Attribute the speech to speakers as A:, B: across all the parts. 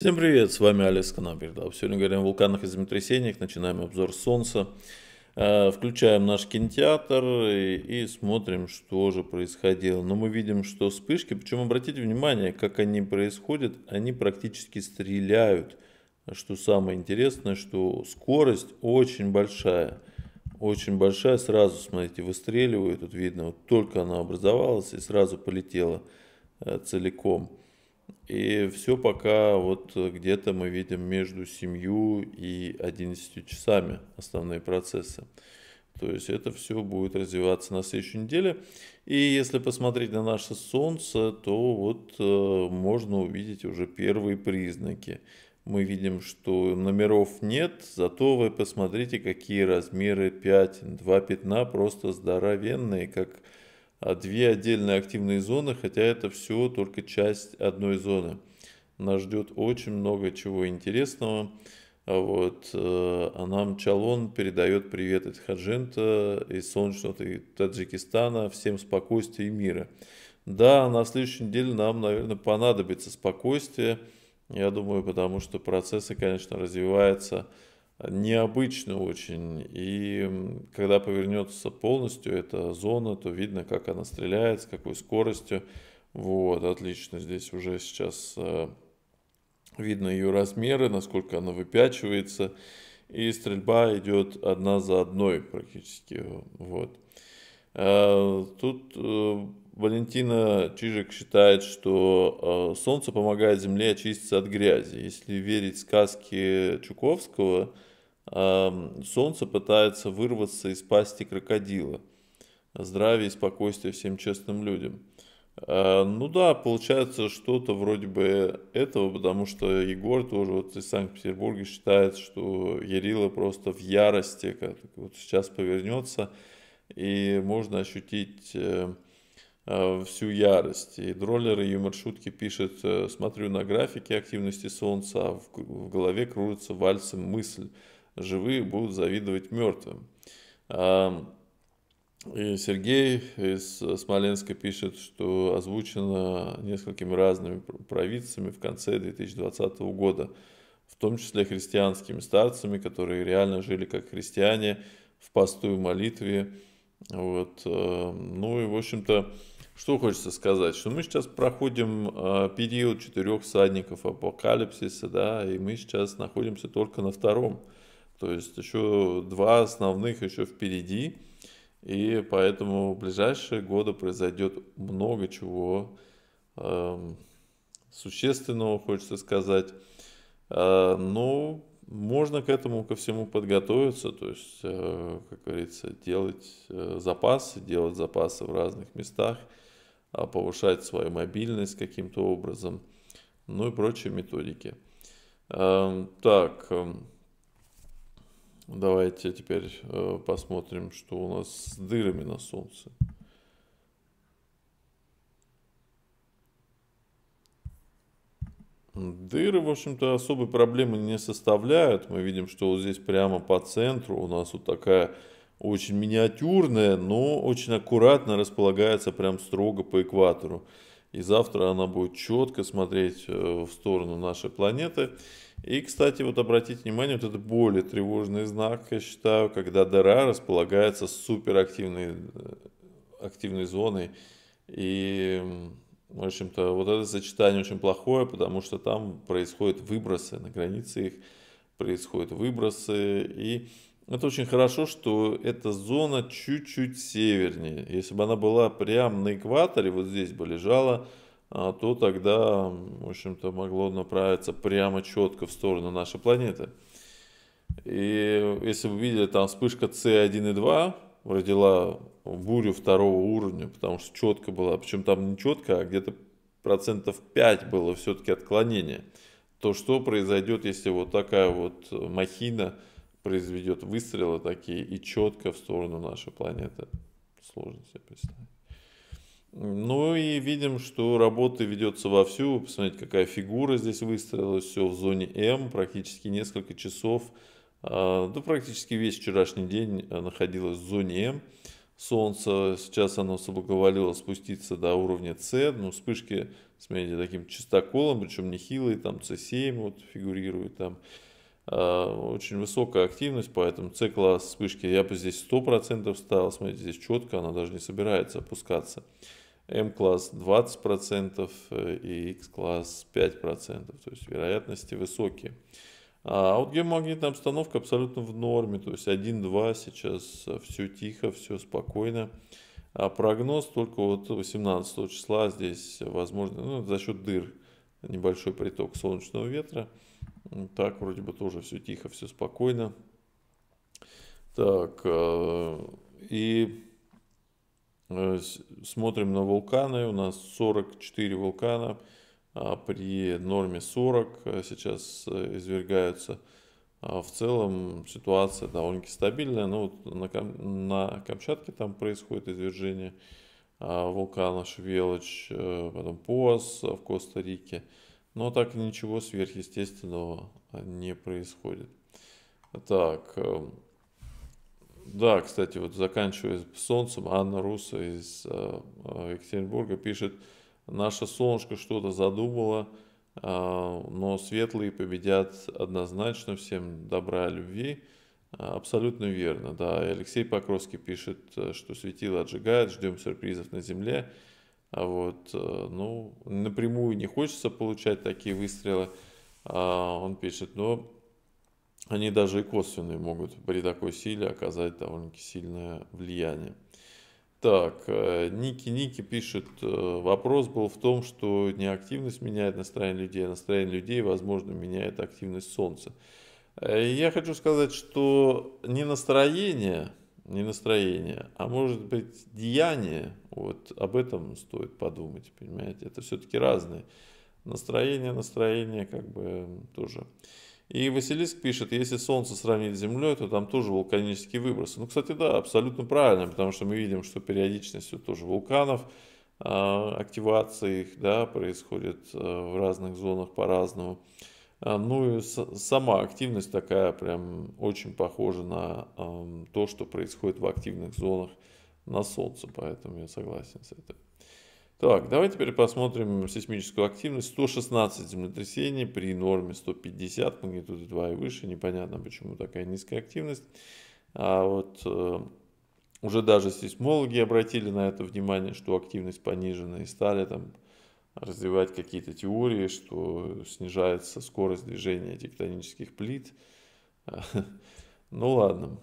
A: Всем привет, с вами Алекс Канапердав. Сегодня говорим о вулканах и землетрясениях, начинаем обзор Солнца. Э, включаем наш кинотеатр и, смотрим, что же происходило. Но мы видим, что вспышки, причем обратите внимание, как они происходят, они практически стреляют. Что самое интересное, что скорость очень большая. Очень большая, сразу, смотрите, выстреливает, тут видно, вот только она образовалась и сразу полетела э, целиком. И все пока вот э, где-то мы видим между 7 и 11 часами основные процессы. То есть это все будет развиваться на следующей неделе. И если посмотреть на наше Солнце, то вот э, можно увидеть уже первые признаки. Мы видим, что номеров нет, зато вы посмотрите, какие размеры пятен. Два пятна просто здоровенные, как а две отдельные активные зоны, хотя это все только часть одной зоны. Нас ждет очень много чего интересного. А вот. Э, Анам Чалон передает привет от Хаджента из солнечного Таджикистана. Всем спокойствия и мира. Да, на следующей неделе нам, наверное, понадобится спокойствие. Я думаю, потому что процессы, конечно, развиваются необычно очень. И когда повернется полностью эта зона, то видно, как она стреляет, с какой скоростью. Вот, отлично. Здесь уже сейчас э, видно ее размеры, насколько она выпячивается. И стрельба идет одна за одной практически. Вот. Э, тут э, Валентина Чижик считает, что солнце помогает Земле очиститься от грязи. Если верить сказке Чуковского, Эм, солнце пытается вырваться из пасти крокодила. Здравия и спокойствия всем честным людям. Э, ну да, получается что-то вроде бы этого, потому что Егор тоже вот из Санкт-Петербурга считает, что Ярила просто в ярости, как вот сейчас повернется, и можно ощутить э, э, всю ярость. И дроллеры и юмор шутки пишет, смотрю на графики активности Солнца, а в голове кружится вальсом мысль – живые будут завидовать мертвым. И а, э, Сергей из Смоленска пишет, что озвучено несколькими разными провидцами в конце 2020 года, в том числе христианскими старцами, которые реально жили как христиане в посту и молитве. Вот. Э, ну и, в общем-то, что хочется сказать, что мы сейчас проходим э, период четырех всадников апокалипсиса, да, и мы сейчас находимся только на втором. То есть еще два основных еще впереди. И поэтому в ближайшие годы произойдет много чего э, существенного, хочется сказать. Э, ну, можно к этому ко всему подготовиться, то есть, э, как говорится, делать э, запасы, делать запасы в разных местах, э, повышать свою мобильность каким-то образом, ну и прочие методики. Э, так. Эм, Давайте теперь э, посмотрим, что у нас с дырами на Солнце. Дыры, в общем-то, особой проблемы не составляют. Мы видим, что вот здесь прямо по центру у нас вот такая очень миниатюрная, но очень аккуратно располагается прям строго по экватору и завтра она будет четко смотреть э, в сторону нашей планеты. И, кстати, вот обратите внимание, вот это более тревожный знак, я считаю, когда дыра располагается с суперактивной э, активной зоной. И, в общем-то, вот это сочетание очень плохое, потому что там происходят выбросы, на границе их происходят выбросы, и это очень хорошо, что эта зона чуть-чуть севернее. Если бы она была прямо на экваторе, вот здесь бы лежала, а, то тогда, в общем-то, могло направиться прямо четко в сторону нашей планеты. И если вы видели, там вспышка с 2, родила бурю второго уровня, потому что четко была, причем там не четко, а где-то процентов 5 было все-таки отклонение. То что произойдет, если вот такая вот махина – произведет выстрелы такие и четко в сторону нашей планеты. Сложно себе представить. Ну и видим, что работа ведется вовсю. Посмотрите, какая фигура здесь выстроилась. Все в зоне М. Практически несколько часов, а, да практически весь вчерашний день э, находилась в зоне М. Солнце, сейчас оно соблаговолило спуститься до уровня С. Ну, вспышки, смотрите, таким частоколом, причем нехилые, там С7 вот фигурирует там. Э, очень высокая активность, поэтому C-класс вспышки я бы здесь 100% ставил, смотрите, здесь четко, она даже не собирается опускаться. М-класс 20% э, и X-класс 5%, то есть вероятности высокие. А вот геомагнитная обстановка абсолютно в норме, то есть 1-2 сейчас, э, все тихо, все спокойно. А прогноз только вот 18 числа здесь возможно, ну, за счет дыр небольшой приток солнечного ветра – так, вроде бы тоже все тихо, все спокойно. Так, э, и э, смотрим на вулканы. У нас 44 вулкана а при норме 40 э, сейчас извергаются. А в целом ситуация довольно-таки стабильная. Ну, вот на, Кам... на Камчатке там происходит извержение а, вулкана Швелоч, потом Пуас в Коста-Рике – но так ничего сверхъестественного не происходит. Так, эм, да, кстати, вот заканчивая с солнцем, Анна Руса из э, э, Екатеринбурга пишет, наше солнышко что-то задумало, э, но светлые победят однозначно, всем добра, и любви. Абсолютно верно, да. И Алексей Покровский пишет, что светило отжигает, ждем сюрпризов на Земле. А вот, э, ну, напрямую не хочется получать такие выстрелы, а он пишет, но они даже и косвенные могут при такой силе оказать довольно-таки сильное влияние. Так, э, Ники Ники пишет, э, вопрос был в том, что не активность меняет настроение людей, а настроение людей, возможно, меняет активность Солнца. Я хочу сказать, что не настроение не настроение, а может быть деяние, вот об этом стоит подумать, понимаете, это все-таки разные. Настроение, настроение как бы тоже. И Василиск пишет, если Солнце сравнить с Землей, то там тоже вулканические выбросы. Ну, кстати, да, абсолютно правильно, потому что мы видим, что периодичностью тоже вулканов, а, активации их да, происходит э, в разных зонах по-разному. А, ну и сама активность такая прям очень похожа на то, что происходит в активных зонах на Солнце, поэтому я согласен с этим. Так, давайте теперь посмотрим сейсмическую активность. 116 землетрясений при норме 150, магнитуды 2 и выше. Непонятно, почему такая низкая активность. А вот э, уже даже сейсмологи обратили на это внимание, что активность понижена и стали там развивать какие-то теории, что снижается скорость движения тектонических плит. Ну ладно.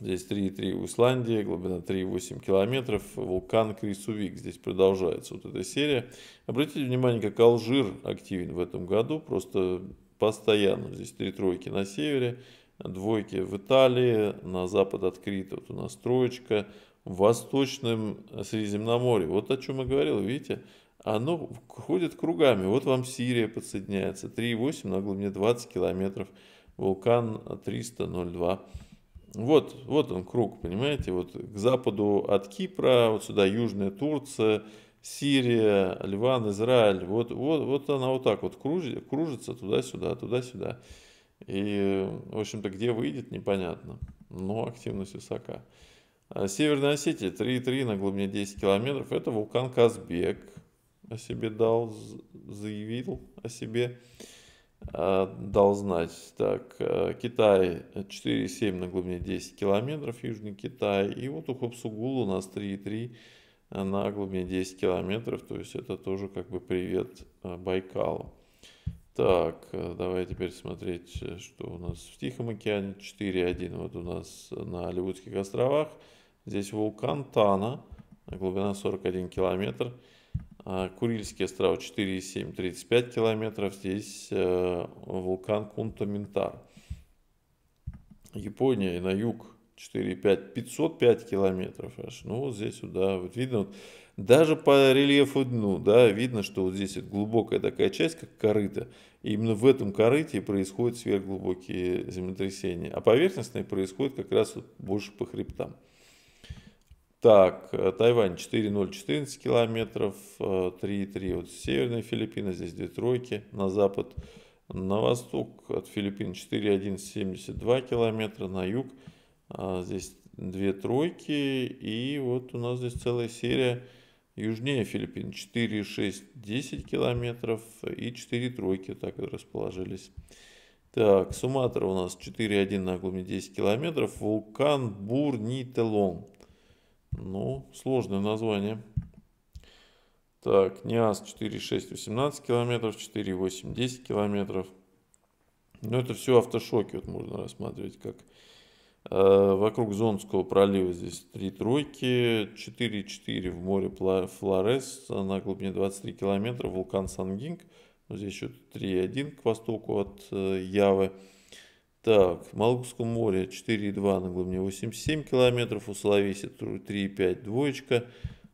A: Здесь 3,3 в Исландии, глубина 3,8 километров. Вулкан Крисувик здесь продолжается вот эта серия. Обратите внимание, как Алжир активен в этом году. Просто постоянно здесь три тройки на севере, двойки в Италии, на запад от вот у нас троечка. В Восточном Средиземноморье. Вот о чем я говорил, видите, оно ходит кругами. Вот вам Сирия подсоединяется. 3,8 на глубине 20 километров. Вулкан 300,02. Вот, вот он круг, понимаете? Вот к западу от Кипра, вот сюда Южная Турция, Сирия, Ливан, Израиль. Вот, вот, вот она вот так вот кружится туда-сюда, туда-сюда. И, в общем-то, где выйдет, непонятно. Но активность высока. А Северная Осетия 3,3 на глубине 10 километров. Это вулкан Казбек о себе дал, заявил о себе, а, дал знать. Так, э, Китай 4,7 на глубине 10 километров, Южный Китай. И вот у Хопсугулу у нас 3,3 на глубине 10 километров. То есть это тоже как бы привет э, Байкалу. Так, э, давай теперь смотреть, что у нас в Тихом океане. 4,1 вот у нас на Оливудских островах. Здесь вулкан Тана, глубина 41 километр. А, Курильские острова 4,735 километров. Здесь э, вулкан Кунтаментар. Япония на юг 4,5, 505 километров аж. Ну, вот здесь, сюда вот видно, вот, даже по рельефу дну, да, видно, что вот здесь глубокая такая часть, как корыто. И именно в этом корыте происходят сверхглубокие землетрясения. А поверхностные происходят как раз вот больше по хребтам. Так, э, Тайвань 4.0, 14 километров, 3.3 э, вот северные Филиппины, здесь две тройки на запад. На восток от Филиппин 4.1, 72 километра, на юг э, здесь две тройки. И вот у нас здесь целая серия южнее Филиппин 4.6, 10 километров и 4 тройки так вот расположились. Так, Суматра у нас 4.1 на глубине 10 километров, вулкан Бурнителон. Ну, сложное название. Так, НИАС 4,6 18 километров, 4,8 10 километров. Но ну, это все автошоки, вот можно рассматривать как э, вокруг Зонского пролива здесь три тройки, 4,4 в море Флорес на глубине 23 километра, вулкан Сангинг, ну, здесь еще 3,1 к востоку от э, Явы. Так, Малгузское море 4,2 на глубине 87 километров, у Соловеси 3,5 двоечка,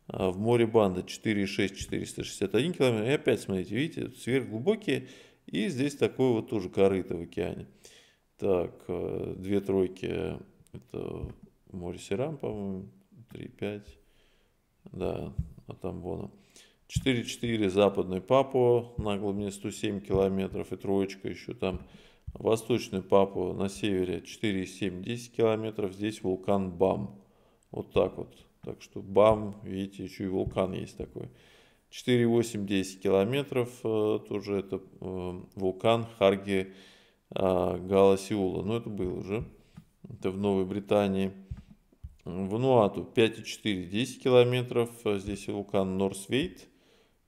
A: а в море Банда 4,6, 461 километр. И опять, смотрите, видите, сверхглубокие, и здесь такое вот тоже корыто в океане. Так, э, две тройки, это море Сирам по-моему, 3,5, да, а от Амбона. 4,4 западный Папуа на глубине 107 километров, и троечка еще там Восточный Папу на севере 4,7-10 километров. Здесь вулкан Бам. Вот так вот. Так что Бам, видите, еще и вулкан есть такой. 4,8-10 километров. Э, тоже это э, вулкан Харги э, Галасиула. Но ну, это был уже. Это в Новой Британии. Вануату 5,4-10 километров. Здесь вулкан Норсвейт.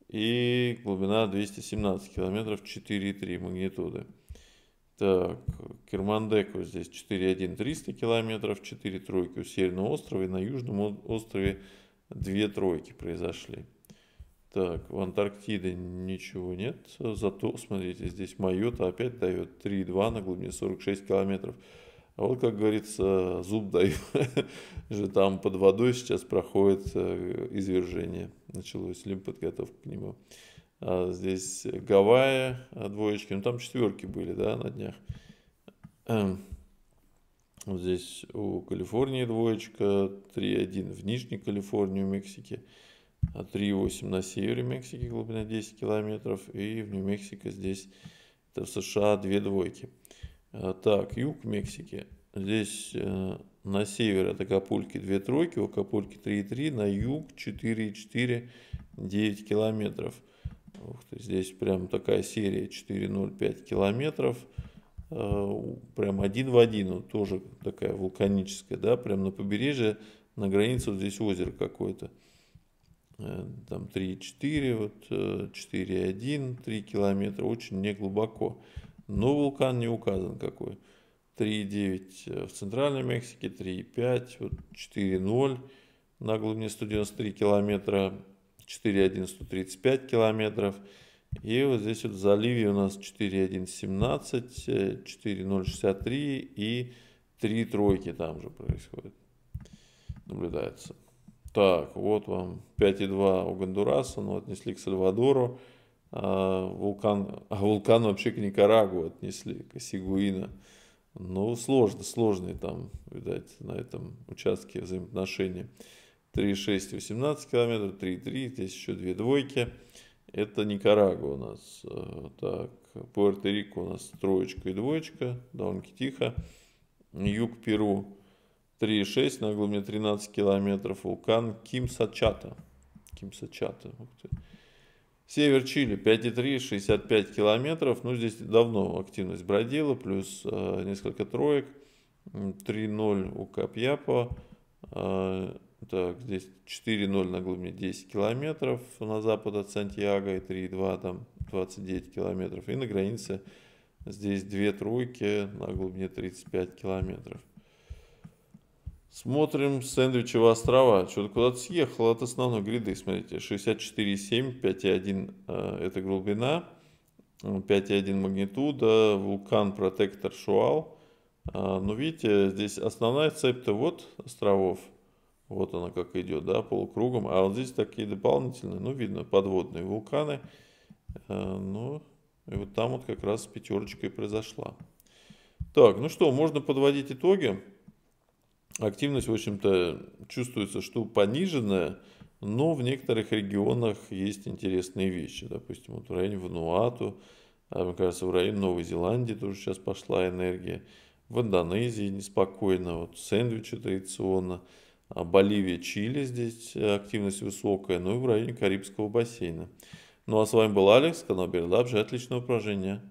A: И глубина 217 километров, 4,3 магнитуды. Так, Кермандеку здесь 4,1 300 километров, 4 тройки у Северного острова и на Южном острове 2 тройки произошли. Так, в Антарктиде ничего нет, зато, смотрите, здесь Майота опять дает 3,2 на глубине 46 километров. А вот, как говорится, зуб даю, же там под водой сейчас проходит э, извержение, началось ли подготовка к нему. А, здесь Гавайи, а, двоечки, ну там четверки были, да, на днях. Эм, здесь у Калифорнии двоечка, 3,1 в Нижней Калифорнии, в Мексике, 3,8 а на севере Мексики, глубина 10 километров, и в Нью-Мексико здесь, это в США, две двойки. Так, юг Мексики, здесь э, на север это Капульки 2 тройки, у Капульки Акапульки 3,3, на юг 4,4, 9 километров – Ух ты, здесь прям такая серия 4,05 километров. Э, прям один в один, вот тоже такая вулканическая, да, прям на побережье, на границе вот здесь озеро какое-то. Э, там 3,4, вот 4,1, э, 3 километра, очень неглубоко. Но вулкан не указан какой. 3,9 в Центральной Мексике, 3,5, вот 4,0 на глубине 193 километра 4,1 135 километров. И вот здесь вот в заливе у нас 4.1.17, 4.0.63 и три тройки там же происходит. Наблюдается. Так, вот вам 5.2 у Гондураса, но ну, отнесли к Сальвадору. А вулкан, а вулкан вообще к Никарагу отнесли, к Сигуина. Ну, сложно, сложные там, видать, на этом участке взаимоотношения. 3,6 18 километров, 3,3, здесь еще две двойки. Это Никарагуа у нас. Э, так, Пуэрто-Рико у нас троечка и двоечка, довольно тихо. Юг Перу 3,6 на глубине 13 километров. Вулкан Кимсачата. Кимсачата. Север Чили 5,3, 65 километров. Ну, здесь давно активность бродила, плюс э, несколько троек. 3,0 у Капьяпа э, так, здесь 4,0 на глубине 10 километров на запад от Сантьяго и 3,2 там 29 километров. И на границе здесь две тройки на глубине 35 километров. Смотрим сэндвичевые острова. Что-то куда-то съехало от основной гряды. Смотрите, 64,7, 5,1 э, это глубина, 5,1 магнитуда, вулкан протектор Шуал. А, Но ну, видите, здесь основная цепь-то вот островов – вот она как идет, да, полукругом. А вот здесь такие дополнительные, ну, видно, подводные вулканы. Э, ну, и вот там вот как раз пятерочка и произошла. Так, ну что, можно подводить итоги. Активность, в общем-то, чувствуется, что пониженная, но в некоторых регионах есть интересные вещи. Допустим, вот в районе Вануату, а, мне кажется, в районе Новой Зеландии тоже сейчас пошла энергия. В Индонезии неспокойно, вот сэндвичи традиционно – а Боливия, Чили здесь э, активность высокая, ну и в районе Карибского бассейна. Ну а с вами был Алекс Канобер. Добрый, отличное упражнение.